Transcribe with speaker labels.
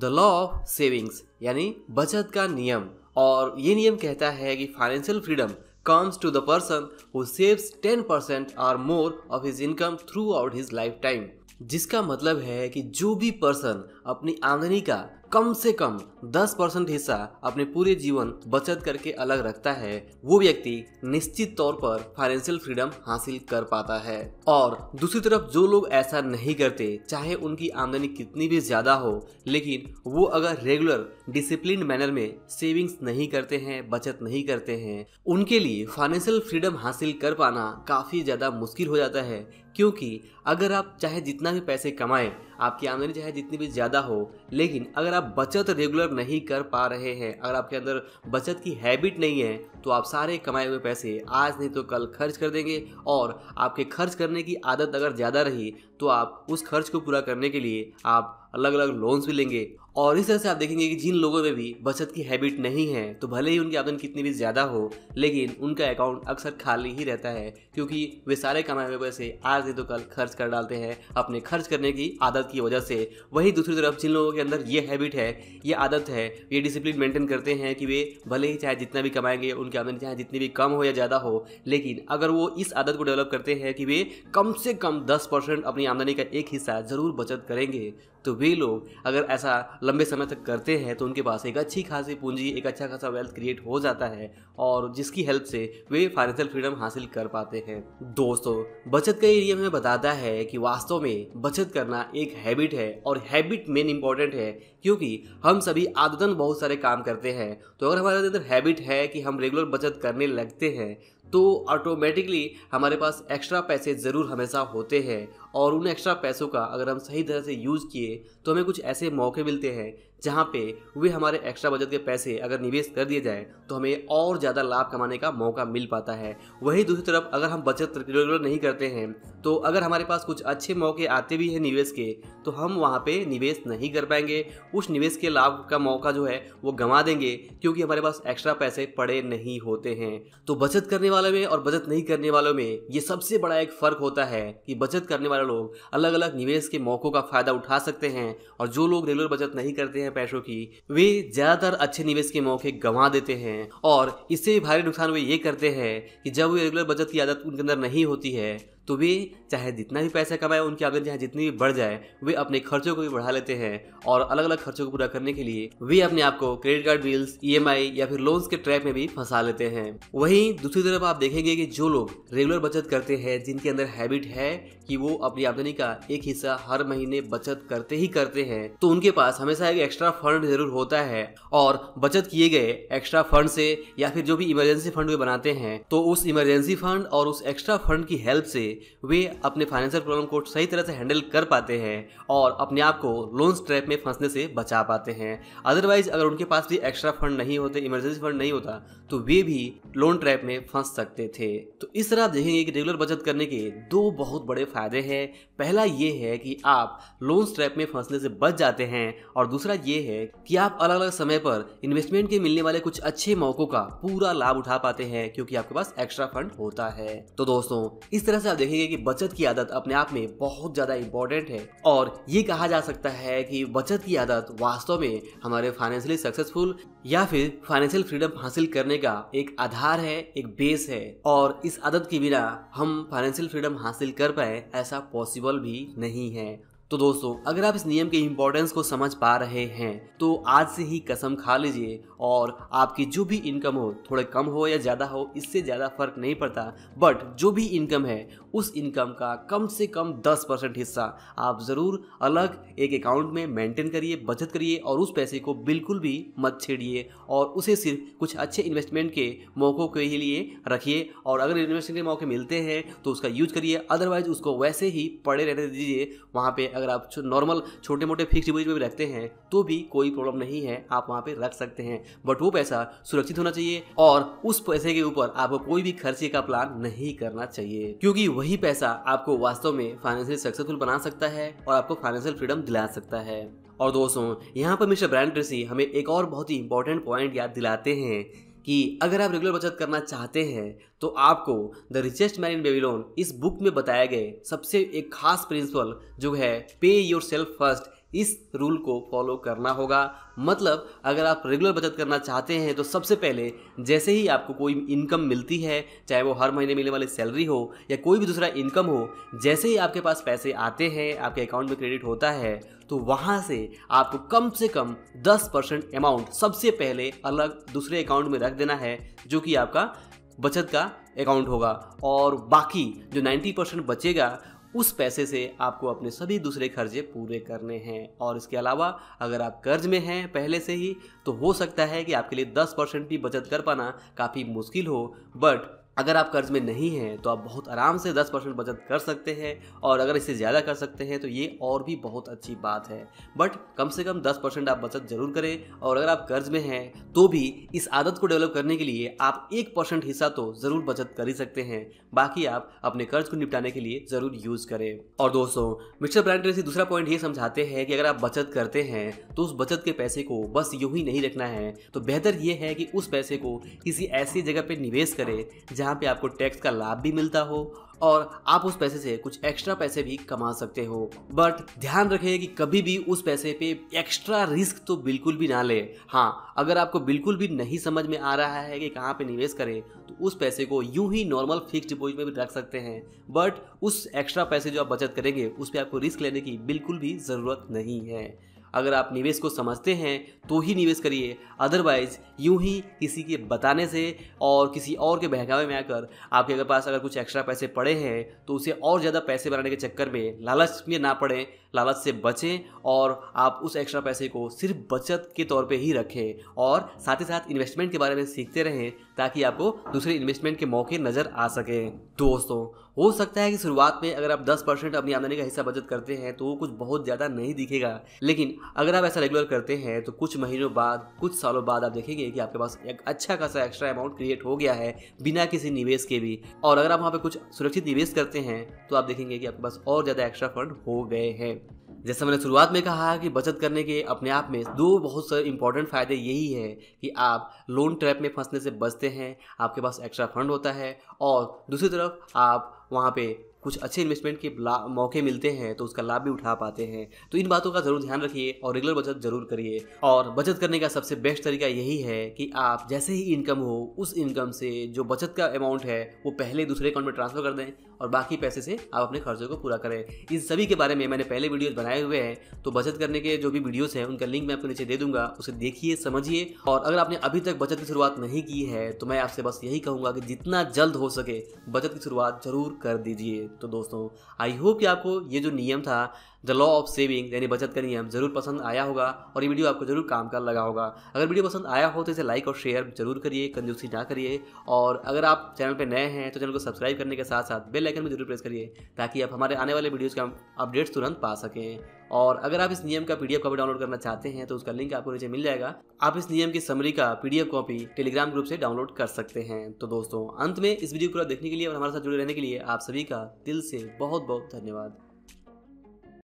Speaker 1: the law of savings यानी बचत का नियम और ये नियम कहता है कि financial freedom comes to the person who saves ten percent और more of his income throughout his lifetime जिसका मतलब है कि जो भी पर्सन अपनी आमदनी का कम से कम 10 परसेंट हिस्सा अपने पूरे जीवन बचत करके अलग रखता है वो व्यक्ति निश्चित तौर पर फाइनेंशियल फ्रीडम हासिल कर पाता है और दूसरी तरफ जो लोग ऐसा नहीं करते चाहे उनकी आमदनी कितनी भी ज्यादा हो लेकिन वो अगर रेगुलर डिसिप्लिन मैनर में सेविंग्स नहीं करते हैं बचत नहीं करते हैं उनके लिए फाइनेंशियल फ्रीडम हासिल कर पाना काफी ज्यादा मुश्किल हो जाता है क्योंकि अगर आप चाहे जितना भी पैसे कमाएं आपकी आमदनी चाहे जितनी भी ज़्यादा हो लेकिन अगर आप बचत रेगुलर नहीं कर पा रहे हैं अगर आपके अंदर बचत की हैबिट नहीं है तो आप सारे कमाए हुए पैसे आज नहीं तो कल खर्च कर देंगे और आपके खर्च करने की आदत अगर ज़्यादा रही तो आप उस खर्च को पूरा करने के लिए आप अलग अलग लोन्स भी लेंगे और इस तरह से आप देखेंगे कि जिन लोगों में भी बचत की हैबिट नहीं है तो भले ही उनकी आमदन कितनी भी ज़्यादा हो लेकिन उनका अकाउंट अक्सर खाली ही रहता है क्योंकि वे सारे कमाए हुए पैसे आज नहीं तो कल खर्च कर डालते हैं अपने खर्च करने की आदत की वजह से वहीं दूसरी तरफ जिन लोगों के अंदर ये हैबिट है ये आदत है ये डिसिप्लिन मेंटेन करते हैं कि वे भले ही चाहे जितना भी कमाएंगे उनकी आमदनी चाहे जितनी भी कम हो या ज़्यादा हो लेकिन अगर वो इस आदत को डेवलप करते हैं कि वे कम से कम दस अपनी आमदनी का एक हिस्सा ज़रूर बचत करेंगे तो वे वे लोग अगर ऐसा लंबे समय तक करते हैं तो उनके पास एक अच्छी खासी पूंजी एक अच्छा खासा वेल्थ क्रिएट हो जाता है और जिसकी हेल्प से वे फाइनेंशियल फ्रीडम हासिल कर पाते हैं दोस्तों बचत का एरिया हमें बताता है कि वास्तव में बचत करना एक हैबिट है और हैबिट मेन इंपॉर्टेंट है क्योंकि हम सभी आदतन बहुत सारे काम करते हैं तो अगर हमारे अंदर हैबिट है कि हम रेगुलर बचत करने लगते हैं तो ऑटोमेटिकली हमारे पास एक्स्ट्रा पैसे ज़रूर हमेशा होते हैं और उन एक्स्ट्रा पैसों का अगर हम सही तरह से यूज़ किए तो हमें कुछ ऐसे मौके मिलते हैं जहाँ पे वे हमारे एक्स्ट्रा बजट के पैसे अगर निवेश कर दिए जाए तो हमें और ज़्यादा लाभ कमाने का मौका मिल पाता है वहीं दूसरी तरफ अगर हम बचत रेगुलर नहीं करते हैं तो अगर हमारे पास कुछ अच्छे मौके आते भी हैं निवेश के तो हम वहाँ पे निवेश नहीं कर पाएंगे उस निवेश के लाभ का मौका जो है वो गंवा देंगे क्योंकि हमारे पास एक्स्ट्रा पैसे पड़े नहीं होते हैं तो बचत करने वालों में और बचत नहीं करने वालों में ये सबसे बड़ा एक फ़र्क होता है कि बचत करने वाले लोग अलग अलग निवेश के मौक़ों का फ़ायदा उठा सकते हैं और जो लोग रेगुलर बचत नहीं करते हैं पैसों की वे ज्यादातर अच्छे निवेश के मौके गंवा देते हैं और इससे भी भारी नुकसान वे ये करते हैं कि जब वे रेगुलर बचत की आदत उनके अंदर नहीं होती है तो वे चाहे जितना भी पैसा कमाए उनकी आमदनी चाहे जितनी भी बढ़ जाए वे अपने खर्चों को भी बढ़ा लेते हैं और अलग अलग खर्चों को पूरा करने के लिए वे अपने आप को क्रेडिट कार्ड बिल्स ई या फिर लोन्स के ट्रैप में भी फंसा लेते हैं वहीं दूसरी तरफ आप देखेंगे कि जो लोग रेगुलर बचत करते हैं जिनके अंदर हैबिट है कि वो अपनी आमदनी का एक हिस्सा हर महीने बचत करते ही करते हैं तो उनके पास हमेशा एक एक्स्ट्रा फंड जरूर होता है और बचत किए गए एक्स्ट्रा फंड से या फिर जो भी इमरजेंसी फंड वे बनाते हैं तो उस इमरजेंसी फंड और उस एक्स्ट्रा फंड की हेल्प से वे अपने फाइनेंशियल प्रॉब्लम को सही तरह से हैंडल कर पाते हैं और अपने आप को लोन ट्रैप में फंसने से बचा पाते हैं अदरवाइज अगर उनके पास भी एक्स्ट्रा फंड नहीं होते इमरजेंसी फंड नहीं होता तो वे भी लोन ट्रैप में फंस सकते थे तो इस तरह आप देखेंगे कि रेगुलर बचत करने के दो बहुत बड़े फायदे हैं पहला ये है कि आप लोन ट्रैप में फंसने से बच जाते हैं और दूसरा ये है कि आप अलग अलग समय पर इन्वेस्टमेंट के मिलने वाले कुछ अच्छे मौकों का पूरा लाभ उठा पाते हैं क्योंकि आपके पास एक्स्ट्रा फंड होता है तो दोस्तों इस तरह से आप देखेंगे कि बचत की आदत अपने आप में बहुत ज़्यादा इंपॉर्टेंट है और ये कहा जा सकता है कि बचत की आदत वास्तव में हमारे फाइनेंशियली सक्सेसफुल या फिर फाइनेंशियल फ्रीडम हासिल करने का एक आधार है एक बेस है और इस आदत के बिना हम फाइनेंशियल फ्रीडम हासिल कर पाए ऐसा पॉसिबल भी नहीं है तो दोस्तों अगर आप इस नियम के इम्पोर्टेंस को समझ पा रहे हैं तो आज से ही कसम खा लीजिए और आपकी जो भी इनकम हो थोड़े कम हो या ज़्यादा हो इससे ज़्यादा फर्क नहीं पड़ता बट जो भी इनकम है उस इनकम का कम से कम 10 परसेंट हिस्सा आप ज़रूर अलग एक अकाउंट में मेंटेन करिए बचत करिए और उस पैसे को बिल्कुल भी मत छेड़िए और उसे सिर्फ कुछ अच्छे इन्वेस्टमेंट के मौक़ों के ही लिए रखिए और अगर इन्वेस्टमेंट के मौके मिलते हैं तो उसका यूज करिए अदरवाइज उसको वैसे ही पड़े रहने दीजिए वहाँ पर अगर आप नॉर्मल छोटे मोटे फिक्स डिपोजिट में भी रखते हैं तो भी कोई प्रॉब्लम नहीं है आप वहाँ पे रख सकते हैं बट वो पैसा सुरक्षित होना चाहिए और उस पैसे के ऊपर आपको कोई भी खर्चे का प्लान नहीं करना चाहिए क्योंकि वही पैसा आपको वास्तव में फाइनेंशियल सक्सेसफुल बना सकता है और आपको फाइनेंशियल फ्रीडम दिला सकता है और दोस्तों यहाँ पर मिस्टर ब्रांड ट्रेसी हमें एक और बहुत ही इंपॉर्टेंट पॉइंट याद दिलाते हैं कि अगर आप रेगुलर बचत करना चाहते हैं तो आपको the richest man in Babylon इस बुक में बताए गए सबसे एक खास प्रिंसिपल जो है पे योर सेल्फ फर्स्ट इस रूल को फॉलो करना होगा मतलब अगर आप रेगुलर बचत करना चाहते हैं तो सबसे पहले जैसे ही आपको कोई इनकम मिलती है चाहे वो हर महीने मिलने वाली सैलरी हो या कोई भी दूसरा इनकम हो जैसे ही आपके पास पैसे आते हैं आपके अकाउंट में क्रेडिट होता है तो वहाँ से आपको कम से कम 10 परसेंट अमाउंट सबसे पहले अलग दूसरे अकाउंट में रख देना है जो कि आपका बचत का अकाउंट होगा और बाकी जो 90 परसेंट बचेगा उस पैसे से आपको अपने सभी दूसरे खर्चे पूरे करने हैं और इसके अलावा अगर आप कर्ज में हैं पहले से ही तो हो सकता है कि आपके लिए दस परसेंट भी बचत कर पाना काफ़ी मुश्किल हो बट अगर आप कर्ज में नहीं हैं तो आप बहुत आराम से 10 परसेंट बचत कर सकते हैं और अगर इससे ज़्यादा कर सकते हैं तो ये और भी बहुत अच्छी बात है बट कम से कम 10 परसेंट आप बचत जरूर करें और अगर आप कर्ज में हैं तो भी इस आदत को डेवलप करने के लिए आप एक परसेंट हिस्सा तो ज़रूर बचत कर ही सकते हैं बाकी आप अपने कर्ज को निपटाने के लिए ज़रूर यूज़ करें और दोस्तों मिस्टर ब्रांड से दूसरा पॉइंट ये समझाते हैं कि अगर आप बचत करते हैं तो उस बचत के पैसे को बस यूं ही नहीं रखना है तो बेहतर ये है कि उस पैसे को किसी ऐसी जगह पर निवेश करें जहाँ पे आपको टैक्स का लाभ भी मिलता हो और आप उस पैसे से कुछ एक्स्ट्रा पैसे भी कमा सकते हो बट ध्यान रखें कि कभी भी उस पैसे पे एक्स्ट्रा रिस्क तो बिल्कुल भी ना ले हाँ अगर आपको बिल्कुल भी नहीं समझ में आ रहा है कि कहाँ पे निवेश करें तो उस पैसे को यूं ही नॉर्मल फिक्स डिपॉजिट में भी रख सकते हैं बट उस एक्स्ट्रा पैसे जो आप बचत करेंगे उस पर आपको रिस्क लेने की बिल्कुल भी ज़रूरत नहीं है अगर आप निवेश को समझते हैं तो ही निवेश करिए अदरवाइज़ यूं ही किसी के बताने से और किसी और के बहकावे में आकर आपके अगर पास अगर कुछ एक्स्ट्रा पैसे पड़े हैं तो उसे और ज़्यादा पैसे बनाने के चक्कर में लालच में ना पड़ें लालच से बचें और आप उस एक्स्ट्रा पैसे को सिर्फ बचत के तौर पर ही रखें और साथ ही साथ इन्वेस्टमेंट के बारे में सीखते रहें ताकि आपको दूसरे इन्वेस्टमेंट के मौके नज़र आ सकें दोस्तों हो सकता है कि शुरुआत में अगर आप 10 परसेंट अपनी आमदनी का हिस्सा बचत करते हैं तो वो कुछ बहुत ज़्यादा नहीं दिखेगा लेकिन अगर आप ऐसा रेगुलर करते हैं तो कुछ महीनों बाद कुछ सालों बाद आप देखेंगे कि आपके पास एक अच्छा खासा एक्स्ट्रा अमाउंट क्रिएट हो गया है बिना किसी निवेश के भी और अगर आप वहाँ पर कुछ सुरक्षित निवेश करते हैं तो आप देखेंगे कि आपके पास और ज़्यादा एक्स्ट्रा फंड हो गए हैं जैसा मैंने शुरुआत में कहा कि बचत करने के अपने आप में दो बहुत सारे इंपॉर्टेंट फ़ायदे यही है कि आप लोन ट्रैप में फंसने से बचते हैं आपके पास एक्स्ट्रा फंड होता है और दूसरी तरफ आप वहाँ पे कुछ अच्छे इन्वेस्टमेंट के मौके मिलते हैं तो उसका लाभ भी उठा पाते हैं तो इन बातों का ज़रूर ध्यान रखिए और रेगुलर बचत ज़रूर करिए और बचत करने का सबसे बेस्ट तरीका यही है कि आप जैसे ही इनकम हो उस इनकम से जो बचत का अमाउंट है वो पहले दूसरे अकाउंट में ट्रांसफर कर दें और बाकी पैसे से आप अपने खर्चों को पूरा करें इन सभी के बारे में मैंने पहले वीडियोस बनाए हुए हैं तो बचत करने के जो भी वीडियोस हैं उनका लिंक मैं आपको नीचे दे दूंगा उसे देखिए समझिए और अगर आपने अभी तक बचत की शुरुआत नहीं की है तो मैं आपसे बस यही कहूँगा कि जितना जल्द हो सके बचत की शुरुआत जरूर कर दीजिए तो दोस्तों आई होप कि आपको ये जो नियम था द लॉ ऑफ सेविंग यानी बचत का नियम जरूर पसंद आया होगा और ये वीडियो आपको जरूर काम का लगा होगा अगर वीडियो पसंद आया हो तो इसे लाइक और शेयर जरूर करिए कंजूसी ना करिए और अगर आप चैनल पर नए हैं तो चैनल को सब्सक्राइब करने के साथ साथ बेल आइकन भी जरूर प्रेस करिए ताकि आप हमारे आने वाले वीडियोज़ के अपडेट्स तुरंत पा सकें और अगर आप इस नियम का पीडीएफ कॉपी डाउनलोड करना चाहते हैं तो उसका लिंक आपको नीचे मिल जाएगा आप इस नियम की समरी का पीडीएफ कॉपी टेलीग्राम ग्रुप से डाउनलोड कर सकते हैं तो दोस्तों अंत में इस वीडियो को पूरा देखने के लिए और हमारे साथ जुड़े रहने के लिए आप सभी का दिल से बहुत बहुत धन्यवाद